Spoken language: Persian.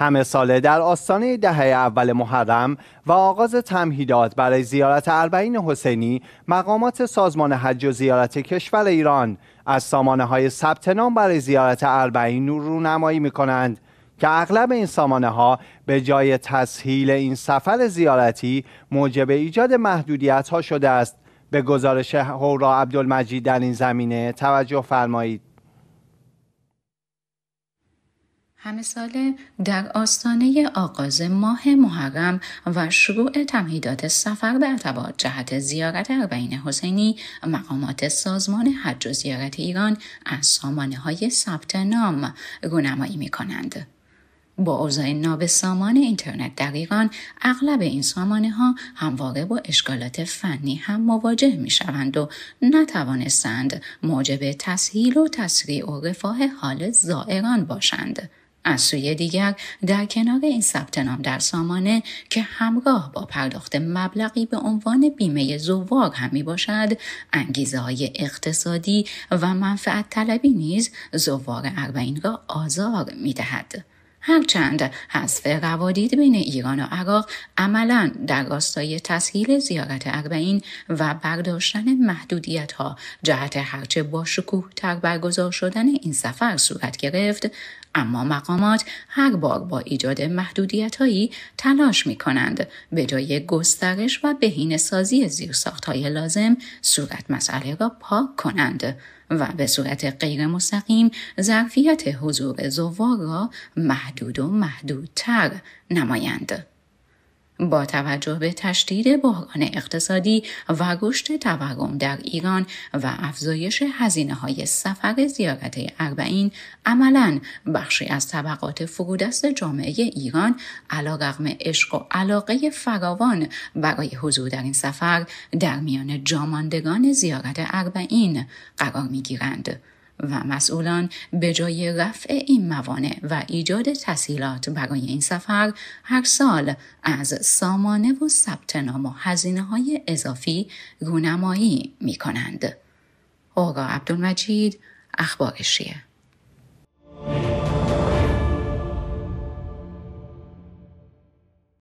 همه ساله در آستانه دهه اول محرم و آغاز تمهیدات برای زیارت اربعین حسینی مقامات سازمان حج و زیارت کشور ایران از سامانه های ثبت نام برای زیارت اربعین نور رو نمایی می کنند که اغلب این سامانه ها به جای تسهیل این سفر زیارتی موجب ایجاد محدودیت ها شده است به گزارش هورا عبدالمجید در این زمینه توجه فرمایید همه ساله در آستانه آغاز ماه محرم و شروع تمهیدات سفر در تبار جهت زیارت اربعین حسینی مقامات سازمان حج و زیارت ایران از سامانه های ثبت نام رونمایی می کنند. با اوضاع ناب سامان اینترنت در ایران اغلب این سامانه ها همواره با اشکالات فنی هم مواجه می شوند و نتوانستند موجب تسهیل و تسریع و رفاه حال زائران باشند. از سوی دیگر در کنار این ثبت نام در سامانه که همراه با پرداخت مبلغی به عنوان بیمه زوار هم می باشد انگیزه های اقتصادی و منفعت طلبی نیز زوار اربعین را آزار می دهد. هرچند حذف روادید بین ایران و عراق عملا در راستای تسهیل زیارت اربعین و برداشتن محدودیت ها جهت هرچه با شکوه تر برگزار شدن این سفر صورت گرفت اما مقامات هر بار با ایجاد محدودیت هایی تلاش می کنند به جای گسترش و بهین سازی زیرساخت های لازم صورت مسئله را پاک کنند و به صورت غیر مستقیم ظرفیت حضور زوار را محدود و محدودتر نمایند. با توجه به تشدید بحران اقتصادی و گشت تورم در ایران و افزایش هزینه های سفر زیارت اربعین عملا بخشی از طبقات فرودست جامعه ایران علیرغم عشق و علاقه فراوان برای حضور در این سفر در میان جاماندگان زیارت اربعین قرار میگیرند و مسئولان به جای رفع این موانع و ایجاد تسهیلات برای این سفر هر سال از سامانه و ثبت نام و هزینه های اضافی رونمایی می کنند. آقا عبدالمجید اخبارشیه.